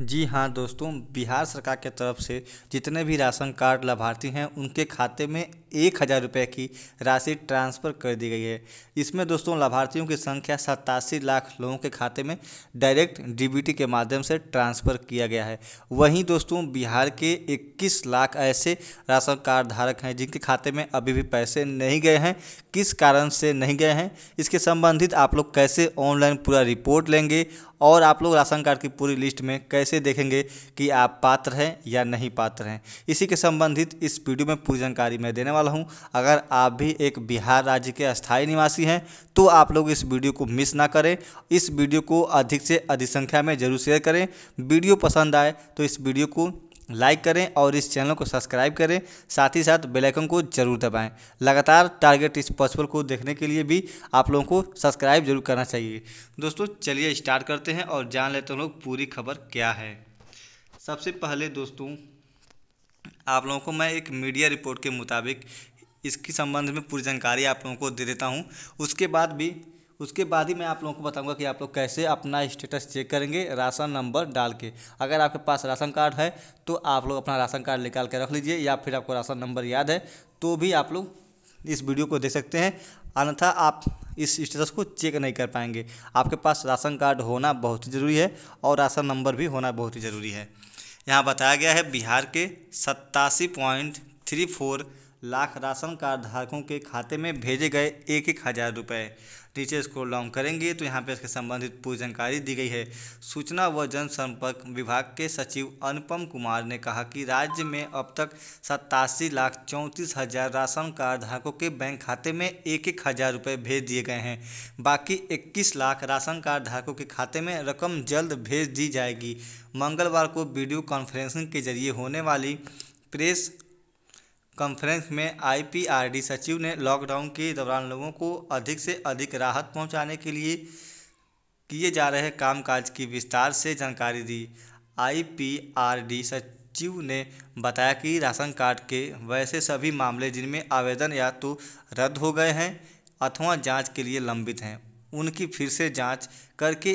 जी हाँ दोस्तों बिहार सरकार के तरफ से जितने भी राशन कार्ड लाभार्थी हैं उनके खाते में एक हज़ार रुपये की राशि ट्रांसफ़र कर दी गई है इसमें दोस्तों लाभार्थियों की संख्या सतासी लाख लोगों के खाते में डायरेक्ट डीबीटी के माध्यम से ट्रांसफ़र किया गया है वहीं दोस्तों बिहार के 21 लाख ऐसे राशन कार्ड धारक हैं जिनके खाते में अभी भी पैसे नहीं गए हैं किस कारण से नहीं गए हैं इसके संबंधित आप लोग कैसे ऑनलाइन पूरा रिपोर्ट लेंगे और आप लोग राशन कार्ड की पूरी लिस्ट में कैसे देखेंगे कि आप पात्र हैं या नहीं पात्र हैं इसी के संबंधित इस वीडियो में पूरी जानकारी मैं देने वाला हूं अगर आप भी एक बिहार राज्य के स्थायी निवासी हैं तो आप लोग इस वीडियो को मिस ना करें इस वीडियो को अधिक से अधिक संख्या में जरूर शेयर करें वीडियो पसंद आए तो इस वीडियो को लाइक करें और इस चैनल को सब्सक्राइब करें साथ ही साथ बेल आइकन को जरूर दबाएं लगातार टारगेट इस पॉसिबल को देखने के लिए भी आप लोगों को सब्सक्राइब जरूर करना चाहिए दोस्तों चलिए स्टार्ट करते हैं और जान लेते हैं लोग पूरी खबर क्या है सबसे पहले दोस्तों आप लोगों को मैं एक मीडिया रिपोर्ट के मुताबिक इसके संबंध में पूरी जानकारी आप लोगों को दे देता हूँ उसके बाद भी उसके बाद ही मैं आप लोगों को बताऊंगा कि आप लोग कैसे अपना स्टेटस चेक करेंगे राशन नंबर डाल के अगर आपके पास राशन कार्ड है तो आप लोग अपना राशन कार्ड निकाल के रख लीजिए या फिर आपको राशन नंबर याद है तो भी आप लोग इस वीडियो को देख सकते हैं अन्यथा आप इस स्टेटस को चेक नहीं कर पाएंगे आपके पास राशन कार्ड होना बहुत ही ज़रूरी है और राशन नंबर भी होना बहुत ही ज़रूरी है यहाँ बताया गया है बिहार के सत्तासी point three four lakh ration card धारकों के खाते में भेजे गए एक एक हज़ार रुपये नीचे इसको लॉन्ग करेंगे तो यहाँ पे इसके संबंधित पूरी जानकारी दी गई है सूचना व जनसंपर्क विभाग के सचिव अनुपम कुमार ने कहा कि राज्य में अब तक सत्तासी लाख चौंतीस हज़ार राशन कार्ड धारकों के बैंक खाते में एक एक हज़ार रुपये भेज दिए गए हैं बाकी इक्कीस लाख राशन कार्ड धारकों के खाते में रकम जल्द भेज दी जाएगी मंगलवार को वीडियो कॉन्फ्रेंसिंग के जरिए होने वाली प्रेस कॉन्फ्रेंस में आईपीआरडी सचिव ने लॉकडाउन के दौरान लोगों को अधिक से अधिक राहत पहुंचाने के लिए किए जा रहे कामकाज की विस्तार से जानकारी दी आईपीआरडी सचिव ने बताया कि राशन कार्ड के वैसे सभी मामले जिनमें आवेदन या तो रद्द हो गए हैं अथवा जांच के लिए लंबित हैं उनकी फिर से जांच करके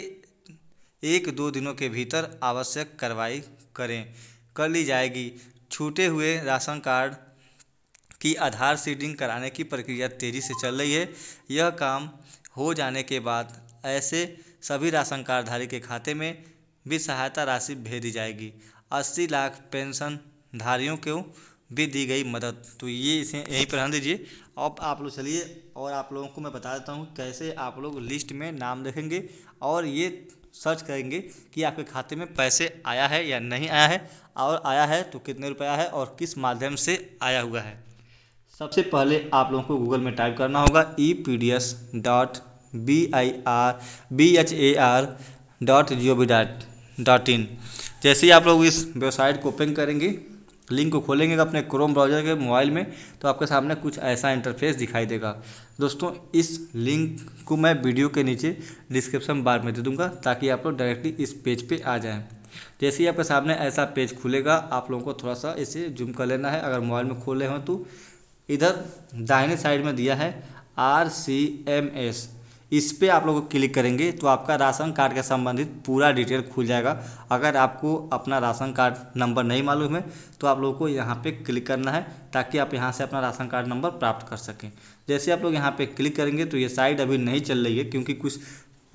एक दो दिनों के भीतर आवश्यक कार्रवाई करें कर ली जाएगी छूटे हुए राशन कार्ड की आधार सीडिंग कराने की प्रक्रिया तेज़ी से चल रही है यह काम हो जाने के बाद ऐसे सभी राशन कार्डधारी के खाते में भी सहायता राशि भेजी जाएगी अस्सी लाख पेंशनधारियों को भी दी गई मदद तो ये इसे यहीं पर दीजिए अब आप लोग चलिए और आप लोगों को मैं बता देता हूँ कैसे आप लोग लिस्ट में नाम देखेंगे और ये सर्च करेंगे कि आपके खाते में पैसे आया है या नहीं आया है और आया है तो कितने रुपया है और किस माध्यम से आया हुआ है सबसे पहले आप लोगों को गूगल में टाइप करना होगा E P D S dot B I R B H A R dot G O V dot dot in जैसे ही आप लोग इस वेबसाइट को ओपन करेंगे लिंक को खोलेंगे अपने क्रोम ब्राउजर के मोबाइल में तो आपके सामने कुछ ऐसा इंटरफेस दिखाई देगा दोस्तों इस लिंक को मैं वीडियो के नीचे डिस्क्रिप्शन बार में दे दूंगा ताकि आप लोग डायरेक्टली इस पेज पे आ जाएं जैसे ही आपके सामने ऐसा पेज खुलेगा आप लोगों को थोड़ा सा इसे जूम कर लेना है अगर मोबाइल में खोले हों तो इधर दाहिने साइड में दिया है आर सी एम एस इस पर आप लोग क्लिक करेंगे तो आपका राशन कार्ड के संबंधित पूरा डिटेल खुल जाएगा अगर आपको अपना राशन कार्ड नंबर नहीं मालूम है तो आप लोगों को यहाँ पे क्लिक करना है ताकि आप यहाँ से अपना राशन कार्ड नंबर प्राप्त कर सकें जैसे आप लोग यहाँ पे क्लिक करेंगे तो ये साइट अभी नहीं चल रही है क्योंकि कुछ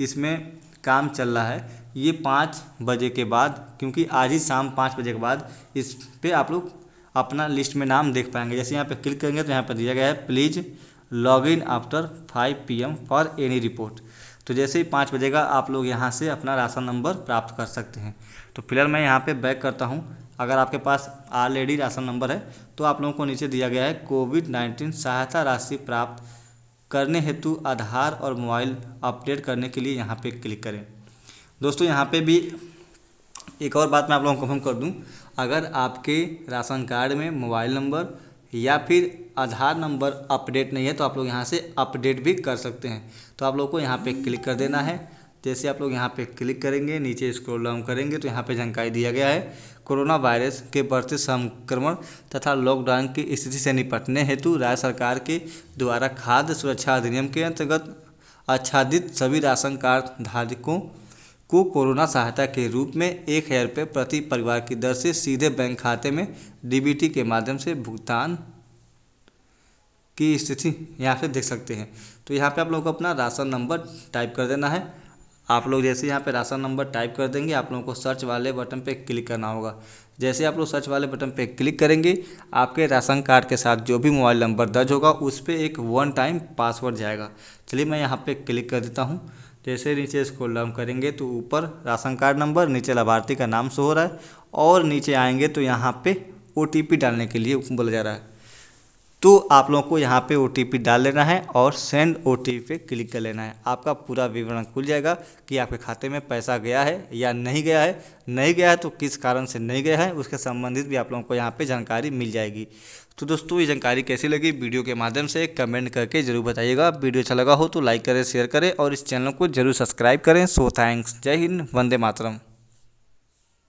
इसमें काम चल रहा है ये पाँच बजे के बाद क्योंकि आज ही शाम पाँच बजे के बाद इस पर आप लोग अपना लिस्ट में नाम देख पाएंगे जैसे यहाँ पे क्लिक करेंगे तो यहाँ पर दिया गया है please log in after five P M for any report तो जैसे ही पाँच बजेगा आप लोग यहाँ से अपना राशन नंबर प्राप्त कर सकते हैं तो फिलहाल मैं यहाँ पे बैक करता हूँ अगर आपके पास ऑलरेडी राशन नंबर है तो आप लोगों को नीचे दिया गया है कोविड नाइन्टीन सहायता राशि प्राप्त करने हेतु आधार और मोबाइल अपडेट करने के लिए यहाँ पर क्लिक करें दोस्तों यहाँ पर भी एक और बात मैं आप लोगों को कंफर्म कर दूं अगर आपके राशन कार्ड में मोबाइल नंबर या फिर आधार नंबर अपडेट नहीं है तो आप लोग यहाँ से अपडेट भी कर सकते हैं तो आप लोग को यहाँ पे क्लिक कर देना है जैसे आप लोग यहाँ पे क्लिक करेंगे नीचे स्क्रॉल डाउन करेंगे तो यहाँ पे जानकारी दिया गया है कोरोना वायरस के बढ़ते संक्रमण तथा लॉकडाउन की स्थिति से निपटने हेतु राज्य सरकार के द्वारा खाद्य सुरक्षा अधिनियम के अंतर्गत आच्छादित सभी राशन कार्ड धारकों को कोरोना सहायता के रूप में एक हज़ार रुपये प्रति परिवार की दर से सीधे बैंक खाते में डीबीटी के माध्यम से भुगतान की स्थिति यहाँ पे देख सकते हैं तो यहाँ पे आप लोग को अपना राशन नंबर टाइप कर देना है आप लोग जैसे यहाँ पे राशन नंबर टाइप कर देंगे आप लोगों को सर्च वाले बटन पे क्लिक करना होगा जैसे आप लोग सर्च वाले बटन पे क्लिक करेंगे आपके राशन कार्ड के साथ जो भी मोबाइल नंबर दर्ज होगा उस पर एक वन टाइम पासवर्ड जाएगा चलिए मैं यहाँ पर क्लिक कर देता हूँ जैसे नीचे इसको लम करेंगे तो ऊपर राशन कार्ड नंबर नीचे लाभार्थी का नाम शो हो रहा है और नीचे आएंगे तो यहाँ पे ओ डालने के लिए बोला जा रहा है तो आप लोगों को यहाँ पे ओ डाल लेना है और सेंड ओ पे क्लिक कर लेना है आपका पूरा विवरण खुल जाएगा कि आपके खाते में पैसा गया है या नहीं गया है नहीं गया है तो किस कारण से नहीं गया है उसके संबंधित भी आप लोगों को यहाँ पे जानकारी मिल जाएगी तो दोस्तों ये जानकारी कैसी लगी वीडियो के माध्यम से कमेंट करके जरूर बताइएगा वीडियो अच्छा लगा हो तो लाइक करें शेयर करें और इस चैनल को जरूर सब्सक्राइब करें सो थैंक्स जय हिंद वंदे मातरम